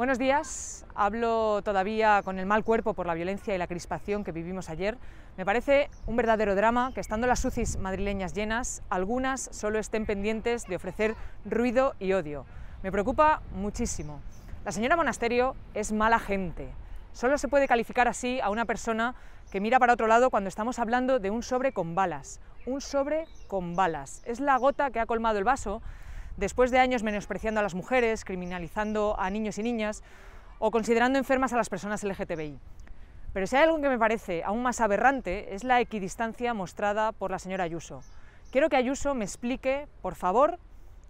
Buenos días. Hablo todavía con el mal cuerpo por la violencia y la crispación que vivimos ayer. Me parece un verdadero drama que estando las UCIs madrileñas llenas, algunas solo estén pendientes de ofrecer ruido y odio. Me preocupa muchísimo. La señora Monasterio es mala gente. Solo se puede calificar así a una persona que mira para otro lado cuando estamos hablando de un sobre con balas. Un sobre con balas. Es la gota que ha colmado el vaso Después de años menospreciando a las mujeres, criminalizando a niños y niñas o considerando enfermas a las personas LGTBI. Pero si hay algo que me parece aún más aberrante es la equidistancia mostrada por la señora Ayuso. Quiero que Ayuso me explique, por favor,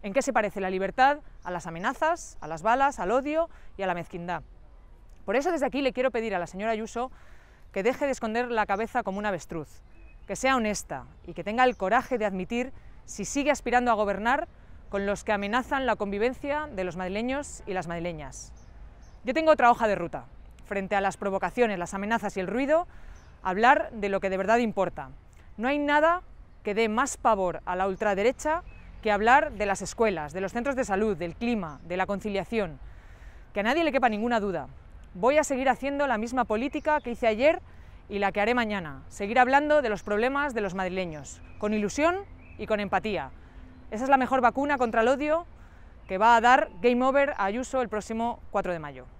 en qué se parece la libertad a las amenazas, a las balas, al odio y a la mezquindad. Por eso desde aquí le quiero pedir a la señora Ayuso que deje de esconder la cabeza como una avestruz, que sea honesta y que tenga el coraje de admitir si sigue aspirando a gobernar con los que amenazan la convivencia de los madrileños y las madrileñas. Yo tengo otra hoja de ruta. Frente a las provocaciones, las amenazas y el ruido, hablar de lo que de verdad importa. No hay nada que dé más pavor a la ultraderecha que hablar de las escuelas, de los centros de salud, del clima, de la conciliación. Que a nadie le quepa ninguna duda. Voy a seguir haciendo la misma política que hice ayer y la que haré mañana. Seguir hablando de los problemas de los madrileños, con ilusión y con empatía. Esa es la mejor vacuna contra el odio que va a dar Game Over a Ayuso el próximo 4 de mayo.